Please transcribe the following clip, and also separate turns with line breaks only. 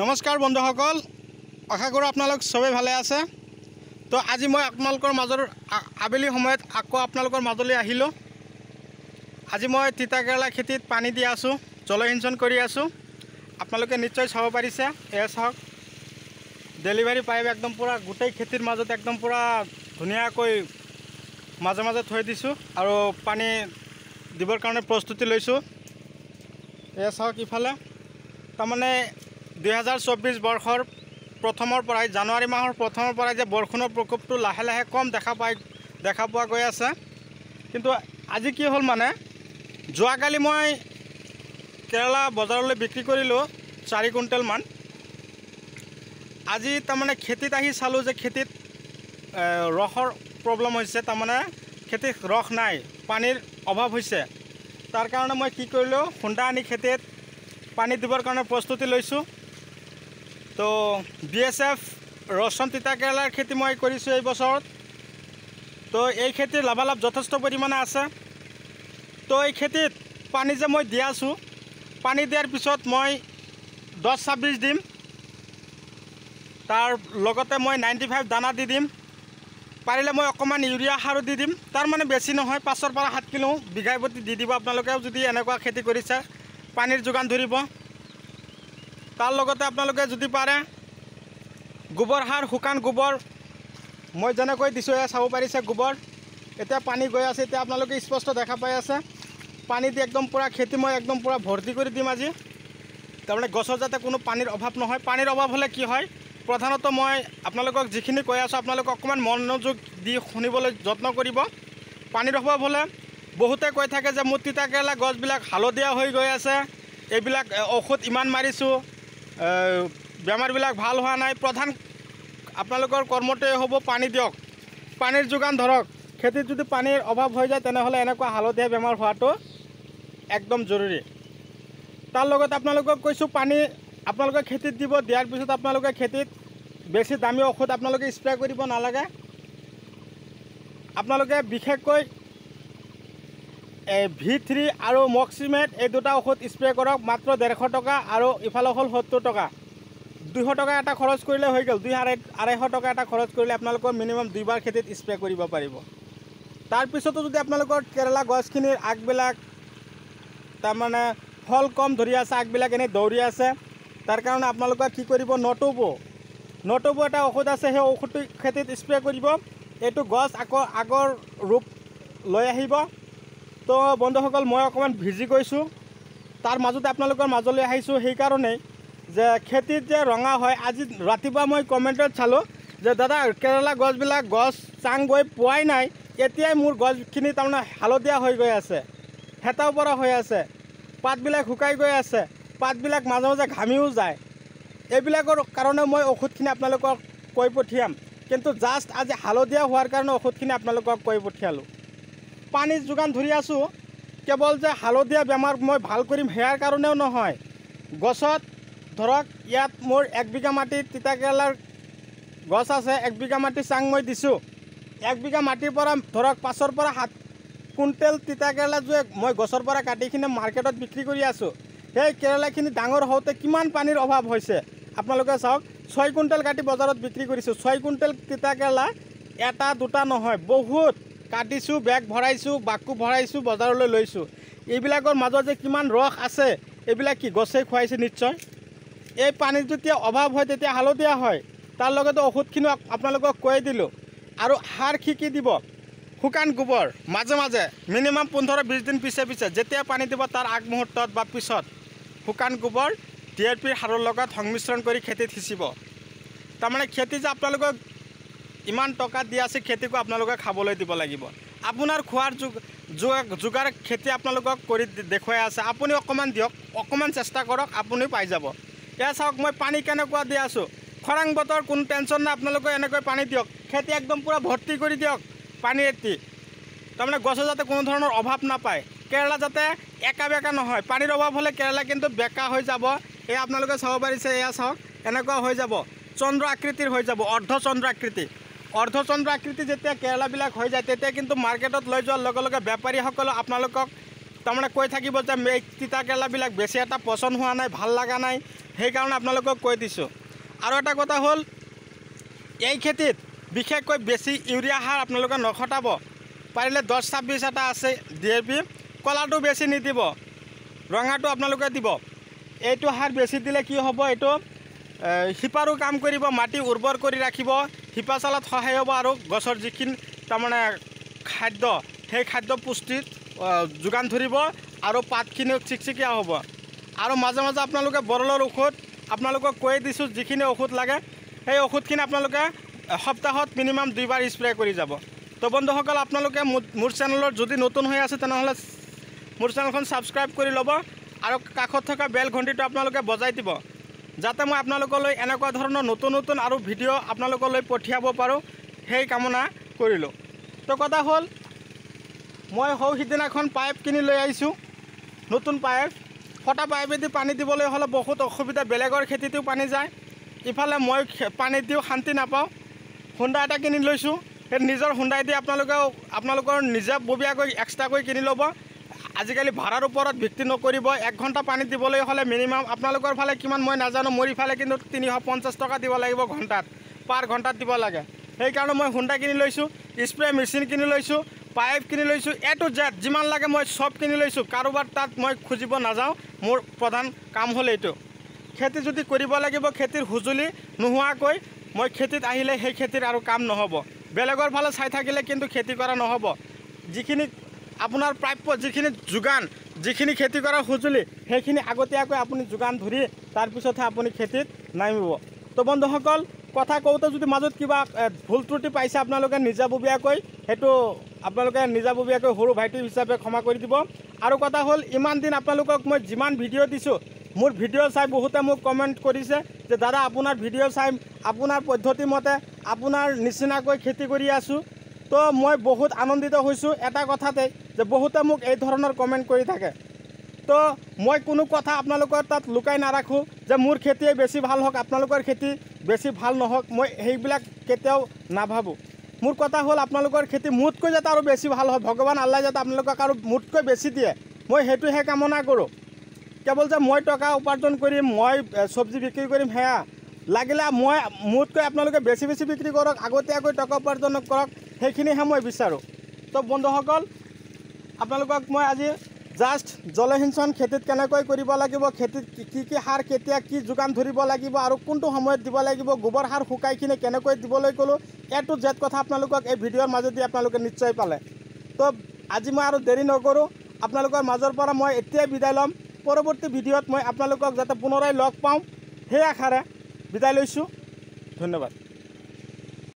নমস্কার বন্ধু সকল আশা করো আপনার সবে ভালে আছে তো আজি মই আপনার মাজর আবেলি সময়ত আকো আপনার মাজলে আহিল আজি মই তিতা কেরলা খেতিত পানি দিয়ে আছো জলসিঞ্চন করে আছো আপনাদের নিশ্চয় চাব পারিছে এ চক ডেলিভারি পাইপ একদম পুরা গোটাই খেতির মাজত একদম পুরা ধুনিয়াক মাঝে মাঝে থাকে দিছো আর পানি দিবর কারণে প্রস্তুতি লো এ চক ইফালে তার মানে দুহেজাৰ চৌব্বিছ বৰ্ষৰ প্ৰথমৰ পৰাই জানুৱাৰী মাহৰ প্ৰথমৰ পৰাই যে বৰষুণৰ প্ৰকোপটো লাহে লাহে কম দেখা পাই দেখা পোৱা গৈ আছে কিন্তু আজি কি হ'ল মানে যোৱাকালি মই কেৰেলা বজাৰলৈ বিক্ৰী কৰিলোঁ চাৰি কুইণ্টেলমান আজি তাৰমানে খেতিত আহি চালোঁ যে খেতিত ৰসৰ প্ৰব্লেম হৈছে তাৰমানে খেতিত ৰস নাই পানীৰ অভাৱ হৈছে তাৰ কাৰণে মই কি কৰিলোঁ খুন্দা আনি খেতিত পানী দিবৰ কাৰণে প্ৰস্তুতি লৈছোঁ তো বিএসএফ ৰচন তিতাকেৰেলাৰ খেতি মই কৰিছোঁ এই বছৰত তো এই খেতিৰ লাভালাভ যথেষ্ট পৰিমাণে আছে তো এই খেতিত পানী যে মই দিয়া আছোঁ পানী দিয়াৰ পিছত মই দহ ছাব্বিছ দিম তাৰ লগতে মই নাইণ্টি ফাইভ দানা দি দিম পাৰিলে মই অকণমান ইউৰিয়া সাৰো দি দিম তাৰমানে বেছি নহয় পাঁচৰ পৰা সাত কিলো বিঘাই প্ৰতি দি দিব আপোনালোকেও যদি এনেকুৱা খেতি কৰিছে পানীৰ যোগান ধৰিব তার আপনাদের যদি পারে গোবর সার শুকান গোবর মই যে দিছো এ চাব পারিছে গোবর এটা পানি গৈ আছে এটা আপনাদের স্পষ্ট দেখা পাই আছে পানি দিয়ে একদম পুরা খেতে মানে একদম পুরা ভর্তি করে দিম আজি তারপরে গছর যাতে কোনো পানির অভাব নহয় পানির অভাব হলে কি হয় প্রধানত মই আপনার যিখিন কে আছো আপনার অকমান মনোযোগ দি শুনবলে যত্ন করব পানির অভাব হলে বহুতে কয়ে থাকে যে মোট তিতাকেরলা গছবিল হালদিয়া হয়ে গৈ আছে এইবিল ঔষধ ইমান মারিছো বেমাৰবিলাক ভাল হোৱা নাই প্ৰধান আপোনালোকৰ কৰ্মটোৱে হ'ব পানী দিয়ক পানীৰ যোগান ধৰক খেতিত যদি পানীৰ অভাৱ হৈ যায় তেনেহ'লে এনেকুৱা হালধীয়া বেমাৰ হোৱাটো একদম জৰুৰী তাৰ লগত আপোনালোকক কৈছোঁ পানী আপোনালোকে খেতিত দিব দিয়াৰ পিছত আপোনালোকে খেতিত বেছি দামী ঔষধ আপোনালোকে স্প্ৰে কৰিব নালাগে আপোনালোকে বিশেষকৈ ভি থ্ৰী আৰু মক্সিমেট এই দুটা ঔষধ স্প্ৰে কৰক মাত্ৰ ডেৰশ টকা আৰু ইফালে হ'ল সত্তৰ টকা দুশ টকা এটা খৰচ কৰিলে হৈ গ'ল দুই আঢ়ৈ আঢ়ৈশ টকা এটা খৰচ কৰিলে আপোনালোকৰ মিনিমাম দুইবাৰ খেতিত স্প্ৰে কৰিব পাৰিব তাৰপিছতো যদি আপোনালোকৰ কেৰেলা গছখিনিৰ আগবিলাক তাৰমানে ফল কম ধৰি আছে আগবিলাক এনেই দৌৰি আছে তাৰ কাৰণে আপোনালোকে কি কৰিব নটুবো নটুবো এটা ঔষধ আছে সেই ঔষধটো খেতিত স্প্ৰে কৰিব এইটো গছ আকৌ আগৰ ৰূপ লৈ আহিব তো বন্ধুসকল মই অকণমান ভিজি গৈছোঁ তাৰ মাজতে আপোনালোকৰ মাজলৈ আহিছোঁ সেইকাৰণেই যে খেতিত যে ৰঙা হয় আজি ৰাতিপুৱা মই কমেণ্টত চালোঁ যে দাদা কেৰেলা গছবিলাক গছ চাং গৈ পোৱাই নাই এতিয়াই মোৰ গছখিনি তাৰমানে হালধীয়া হৈ গৈ আছে হেতাও পৰা হৈ আছে পাতবিলাক শুকাই গৈ আছে পাতবিলাক মাজে মাজে ঘামিও যায় এইবিলাকৰ কাৰণে মই ঔষধখিনি আপোনালোকক কৈ পঠিয়াম কিন্তু জাষ্ট আজি হালধীয়া হোৱাৰ কাৰণে ঔষধখিনি আপোনালোকক কৈ পঠিয়ালোঁ পানী যোগান ধৰি আছোঁ কেৱল যে হালধীয়া বেমাৰ মই ভাল কৰিম সেয়াৰ কাৰণেও নহয় গছত ধৰক ইয়াত মোৰ এক একবিঘা মাটিত তিতাকেৰেলাৰ গছ আছে এক বিঘা মাটি চাং মই দিছোঁ এক বিঘা মাটিৰ পৰা ধৰক পাছৰ পৰা সাত কুইণ্টেল তিতাকেৰেলা যে মই গছৰ পৰা কাটিখিনি মাৰ্কেটত বিক্ৰী কৰি আছোঁ সেই কেৰেলাখিনি ডাঙৰ হওঁতে কিমান পানীৰ অভাৱ হৈছে আপোনালোকে চাওক ছয় কুইণ্টেল কাটি বজাৰত বিক্ৰী কৰিছোঁ ছয় কুইণ্টেল তিতাকেৰেলা এটা দুটা নহয় বহুত কাটিছোঁ বেগ ভৰাইছোঁ বাকু ভৰাইছোঁ বজাৰলৈ লৈছোঁ এইবিলাকৰ মাজত যে কিমান ৰস আছে এইবিলাক কি গছেই খুৱাইছে নিশ্চয় এই পানীত যেতিয়া অভাৱ হয় তেতিয়া হালধীয়া হয় তাৰ লগতে ঔষধখিনি আপোনালোকক কৈ দিলোঁ আৰু সাৰ কি কি দিব শুকান গোবৰ মাজে মাজে মিনিমাম পোন্ধৰ বিছ দিন পিছে পিছে যেতিয়া পানী দিব তাৰ আগমুহূৰ্তত বা পিছত শুকান গোবৰ ডি আৰ পিৰ সাৰৰ লগত সংমিশ্ৰণ কৰি খেতিত সিঁচিব তাৰমানে খেতি যে আপোনালোকক ইমান টকা দি আছে খেতিকো আপোনালোকে খাবলৈ দিব লাগিব আপোনাৰ খোৱাৰ যোগ যোগাৰ খেতি আপোনালোকক কৰি দেখুৱাই আছে আপুনি অকণমান দিয়ক অকণমান চেষ্টা কৰক আপুনি পাই যাব এয়া চাওক মই পানী কেনেকুৱা দি আছোঁ খৰাং বতৰ কোনো টেনশ্যন নাই আপোনালোকে এনেকৈ পানী দিয়ক খেতি একদম পূৰা ভৰ্তি কৰি দিয়ক পানী এটি তাৰমানে গছে যাতে কোনো ধৰণৰ অভাৱ নাপায় কেৰেলা যাতে একা বেকা নহয় পানীৰ অভাৱ হ'লে কেৰেলা কিন্তু বেকা হৈ যাব এই আপোনালোকে চাব পাৰিছে এয়া চাওক এনেকুৱা হৈ যাব চন্দ্ৰ আকৃতিৰ হৈ যাব অৰ্ধচন্দ্ৰ আকৃতি অৰ্ধচন্দ্ৰ আকৃতি যেতিয়া কেৰেলাবিলাক হৈ যায় তেতিয়া কিন্তু মাৰ্কেটত লৈ যোৱাৰ লগে লগে বেপাৰীসকলে আপোনালোকক তাৰমানে কৈ থাকিব যে এই তিতা কেৰেলাবিলাক বেছি এটা পচন্দ হোৱা নাই ভাল লগা নাই সেইকাৰণে আপোনালোকক কৈ দিছোঁ আৰু এটা কথা হ'ল এই খেতিত বিশেষকৈ বেছি ইউৰিয়া সাৰ আপোনালোকে নখটাব পাৰিলে দহ ছাব্বিছ এটা আছে ডি এ পি কলাটো বেছি নিদিব ৰঙাটো আপোনালোকে দিব এইটো সাৰ বেছি দিলে কি হ'ব এইটো শিপাৰো কাম কৰিব মাটি উৰ্বৰ কৰি ৰাখিব শিপা চালাত সহায় হ'ব আৰু গছৰ যিখিনি তাৰমানে খাদ্য সেই খাদ্য পুষ্টিত যোগান ধৰিব আৰু পাতখিনিও চিকচিকীয়া হ'ব আৰু মাজে মাজে আপোনালোকে বৰলৰ ঔষধ আপোনালোকক কৈ দিছোঁ যিখিনি ঔষধ লাগে সেই ঔষধখিনি আপোনালোকে সপ্তাহত মিনিমাম দুইবাৰ স্প্ৰে' কৰি যাব তো বন্ধুসকল আপোনালোকে মোৰ মোৰ চেনেলত যদি নতুন হৈ আছে তেনেহ'লে মোৰ চেনেলখন ছাবস্ক্ৰাইব কৰি ল'ব আৰু কাষত থকা বেল ঘণ্টিটো আপোনালোকে বজাই দিব যাতে মই আপোনালোকলৈ এনেকুৱা ধৰণৰ নতুন নতুন আৰু ভিডিঅ' আপোনালোকলৈ পঠিয়াব পাৰোঁ সেই কামনা কৰিলোঁ তো কথা হ'ল মই সৌ সিদিনাখন পাইপ কিনি লৈ আহিছোঁ নতুন পাইপ ফটা পাইপেদি পানী দিবলৈ হ'লে বহুত অসুবিধা বেলেগৰ খেতিতো পানী যায় ইফালে মই পানী দিওঁ শান্তি নাপাওঁ হুণ্ডা এটা কিনি লৈছোঁ সেই নিজৰ হুণ্ডাই দি আপোনালোকেও আপোনালোকৰ নিজাববীয়াকৈ এক্সট্ৰাকৈ কিনি ল'ব আজিকালি ভাড়াৰ ওপৰত ভিত্তি নকৰিব এক ঘণ্টা পানী দিবলৈ হ'লে মিনিমাম আপোনালোকৰ ফালে কিমান মই নাজানো মোৰ ইফালে কিন্তু তিনিশ পঞ্চাছ টকা দিব লাগিব ঘণ্টাত পাৰ ঘণ্টাত দিব লাগে সেইকাৰণে মই হুণ্ডা কিনি লৈছোঁ স্প্ৰে মেচিন কিনি লৈছোঁ পাইপ কিনি লৈছোঁ এ টু জেড যিমান লাগে মই চব কিনি লৈছোঁ কাৰোবাৰ তাত মই খুজিব নাযাওঁ মোৰ প্ৰধান কাম হ'ল এইটো খেতি যদি কৰিব লাগিব খেতিৰ সঁজুলি নোহোৱাকৈ মই খেতিত আহিলে সেই খেতিৰ আৰু কাম নহ'ব বেলেগৰ ফালে চাই থাকিলে কিন্তু খেতি কৰা নহ'ব যিখিনি আপোনাৰ প্ৰাপ্য যিখিনি যোগান যিখিনি খেতি কৰাৰ সঁজুলি সেইখিনি আগতীয়াকৈ আপুনি যোগান ধৰি তাৰপিছতহে আপুনি খেতিত নামিব তো বন্ধুসকল কথা কওঁতে যদি মাজত কিবা ভুল ত্ৰুটি পাইছে আপোনালোকে নিজাববীয়াকৈ সেইটো আপোনালোকে নিজাববীয়াকৈ সৰু ভাইটি হিচাপে ক্ষমা কৰি দিব আৰু কথা হ'ল ইমান দিন আপোনালোকক মই যিমান ভিডিঅ' দিছোঁ মোৰ ভিডিঅ' চাই বহুতে মোক কমেণ্ট কৰিছে যে দাদা আপোনাৰ ভিডিঅ' চাই আপোনাৰ পদ্ধতিমতে আপোনাৰ নিচিনাকৈ খেতি কৰি আছোঁ তো মই বহুত আনন্দিত হৈছোঁ এটা কথাতে যে বহুতে মোক এই ধৰণৰ কমেণ্ট কৰি থাকে তো মই কোনো কথা আপোনালোকৰ তাত লুকাই নাৰাখোঁ যে মোৰ খেতিয়ে বেছি ভাল হওক আপোনালোকৰ খেতি বেছি ভাল নহওক মই সেইবিলাক কেতিয়াও নাভাবোঁ মোৰ কথা হ'ল আপোনালোকৰ খেতি মোতকৈ যাতে আৰু বেছি ভাল হওক ভগৱান আল্লাই যাতে আপোনালোকক আৰু মোতকৈ বেছি দিয়ে মই সেইটোহে কামনা কৰোঁ কেৱল যে মই টকা উপাৰ্জন কৰিম মই চব্জি বিক্ৰী কৰিম সেয়া লাগিলে মই মোতকৈ আপোনালোকে বেছি বেছি বিক্ৰী কৰক আগতীয়াকৈ টকা উপাৰ্জন কৰক সেইখিনিহে মই বিচাৰোঁ তো বন্ধুসকল আপোনালোকক মই আজি জাষ্ট জলসিঞ্চন খেতিত কেনেকৈ কৰিব লাগিব খেতিত কি কি সাৰ কেতিয়া কি যোগান ধৰিব লাগিব আৰু কোনটো সময়ত দিব লাগিব গোবৰ সাৰ শুকাইখিনি কেনেকৈ দিবলৈ ক'লোঁ এ টু জেদ কথা আপোনালোকক এই ভিডিঅ'ৰ মাজেদি আপোনালোকে নিশ্চয় পালে তো আজি মই আৰু দেৰি নকৰোঁ আপোনালোকৰ মাজৰ পৰা মই এতিয়াই বিদায় ল'ম পৰৱৰ্তী ভিডিঅ'ত মই আপোনালোকক যাতে পুনৰাই লগ পাওঁ সেই আশাৰে विदाय लैस धन्यवाद